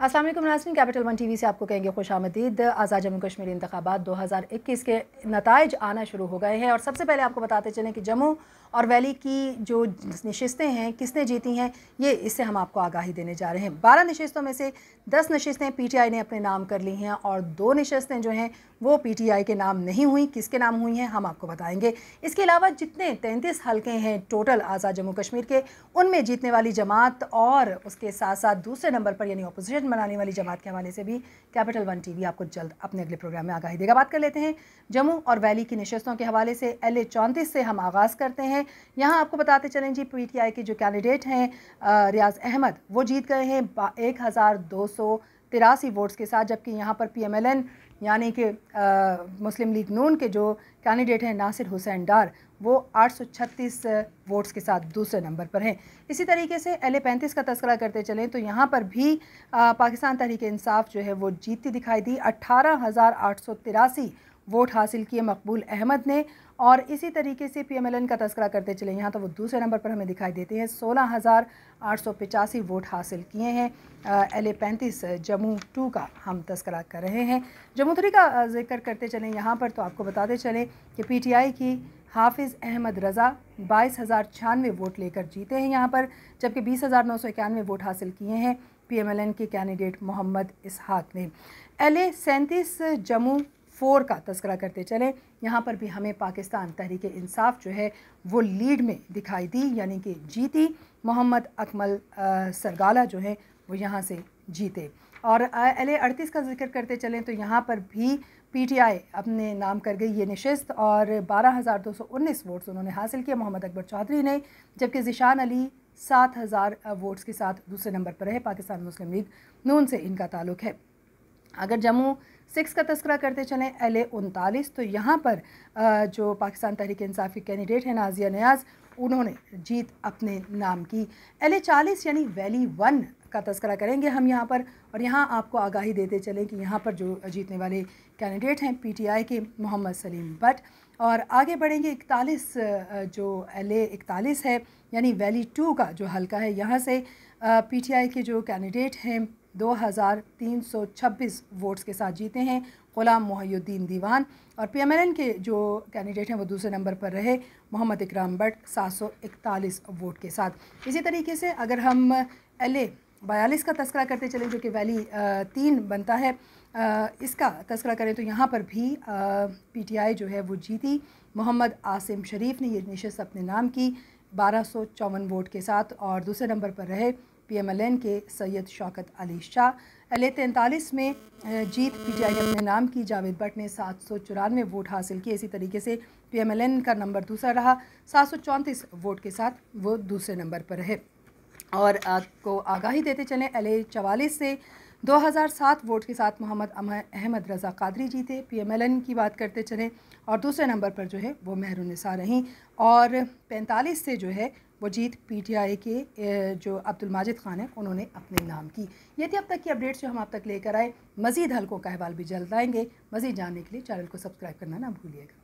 Aslam Najan capital one TV से आपको कहेंगे खुश आमदीद आज़ाद जम्मू कश्मीर इंतबात दो हज़ार इक्कीस के नतज आना शुरू हो गए हैं और सबसे पहले आपको बताते चलें कि जम्मू और वैली की जो नशस्तें हैं किसने जीती हैं ये इससे हम आपको आगाही देने जा रहे हैं बारह नशस्तों में से दस नशस्तें पी टी आई ने अपने नाम कर ली हैं और दो नशस्तें जो हैं वो पी टी आई के नाम नहीं हुई किसके नाम हुई हैं हम आपको बताएँगे इसके अलावा जितने तैंतीस हल्के हैं टोटल आज़ाद जम्मू कश्मीर के उनमें जीतने वाली जमात और उसके साथ साथ दूसरे नंबर पर यानी अपोजिशन मनाने वाली जमात के हवाले से भी कैपिटल वन टीवी आपको जल्द अपने अगले प्रोग्राम में आगाही देगा बात कर लेते हैं जम्मू और वैली की नशस्तों के हवाले से एल ए चौंतीस से हम आगाज़ करते हैं यहाँ आपको बताते चलें जी पी टी आई के जो कैंडिडेट हैं रियाज अहमद वो जीत गए हैं एक हज़ार दो सौ तिरासी वोट्स के साथ जबकि यहाँ पर पी यानी कि मुस्लिम लीग नून के जो कैंडिडेट हैं नासिर हुसैन डार वो 836 वोट्स के साथ दूसरे नंबर पर हैं इसी तरीके से एल ए पैंतीस का तस्करा करते चलें तो यहाँ पर भी आ, पाकिस्तान तहरीक इंसाफ जो है वो जीतती दिखाई दी अट्ठारह वोट हासिल किए मकबूल अहमद ने और इसी तरीके से एन का तस्करा करते चले यहाँ तो वो दूसरे नंबर पर हमें दिखाई देते हैं सोलह हज़ार आठ सौ पचासी वोट हासिल किए हैं एल ए पैंतीस जम्मू टू का हम तस्करा कर रहे हैं जम्मू थ्री का जिक्र करते चलें यहाँ पर तो आपको बताते चलें कि पीटीआई की हाफिज़ अहमद रज़ा बाईस हज़ार छियानवे वोट लेकर जीते हैं यहाँ पर जबकि बीस हज़ार नौ सौ इक्यानवे वोट हासिल किए हैं एन के कैंडिडेट मोहम्मद इसहाक ने एल ए सैंतीस जम्मू फोर का तस्करा करते चलें यहाँ पर भी हमें पाकिस्तान तहरीक इंसाफ जो है वो लीड में दिखाई दी यानी कि जीती मोहम्मद अकमल सरगाला जो है वो यहाँ से जीते और एल ए अड़तीस का जिक्र करते चलें तो यहाँ पर भी पी टी आई अपने नाम कर गई ये नशस्त और बारह हज़ार दो सौ उन्नीस वोट्स उन्होंने हासिल किए मोहम्मद अकबर चौधरी ने जबकि जिशान अली सात हज़ार वोट्स के साथ दूसरे नंबर पर रहे पाकिस्तान मुस्लिम लीग नून से इनका ताल्लुक है अगर जम्मू सिक्स का तस्करा करते चलें एल ए उनतालीस तो यहाँ पर जो पाकिस्तान तहरीक इंसाफ़ की कैंडिडेट हैं नाजिया नयाज़ उन्होंने जीत अपने नाम की एल ए चालीस यानी वैली वन का तस्करा करेंगे हम यहाँ पर और यहाँ आपको आगाही देते चलें कि यहाँ पर जो जीतने वाले कैंडिडेट हैं पीटीआई के मोहम्मद सलीम बट और आगे बढ़ेंगे इकतालीस जो एल ए इकतालीस है यानी वैली टू का जो हल्का है यहाँ से पीटीआई के जो कैंडिडेट हैं 2326 वोट्स के साथ जीते हैं ग़ुलाम मोहुद्दीन दीवान और पीएमएलएन के जो कैंडिडेट हैं वो दूसरे नंबर पर रहे मोहम्मद इकराम भट्ट सात वोट के साथ इसी तरीके से अगर हम एल बयालीस का तस्करा करते चलें जो कि वैली तीन बनता है इसका तस्करा करें तो यहाँ पर भी पीटीआई जो है वो जीती मोहम्मद आसिम शरीफ ने ये नशस्त अपने नाम की बारह वोट के साथ और दूसरे नंबर पर रहे पीएमएलएन के सैयद शौकत अली शाह एल तैंतालीस में जीत पीटीआई ने अपने नाम की जावेद भट्ट ने सात सौ चौरानवे वोट हासिल किए इसी तरीके से पीएमएलएन का नंबर दूसरा रहा सात सौ चौंतीस वोट के साथ वो दूसरे नंबर पर रहे और आपको आगाही देते चले एल ए चवालीस से 2007 वोट के साथ मोहम्मद अहमद रज़ा कादरी जीते पीएमएलएन की बात करते चले और दूसरे नंबर पर जो है वो महरुनसा रहीं और 45 से जो है वजीद पी टी आई के जो अब्दुल माजिद खान हैं उन्होंने अपने नाम की ये थी अब तक की अपडेट्स जो हम आप तक लेकर आए मज़ीद हल्कों का अहवाल भी जल्द आएंगे मज़ीद जानने के लिए चैनल को सब्सक्राइब करना ना भूलिएगा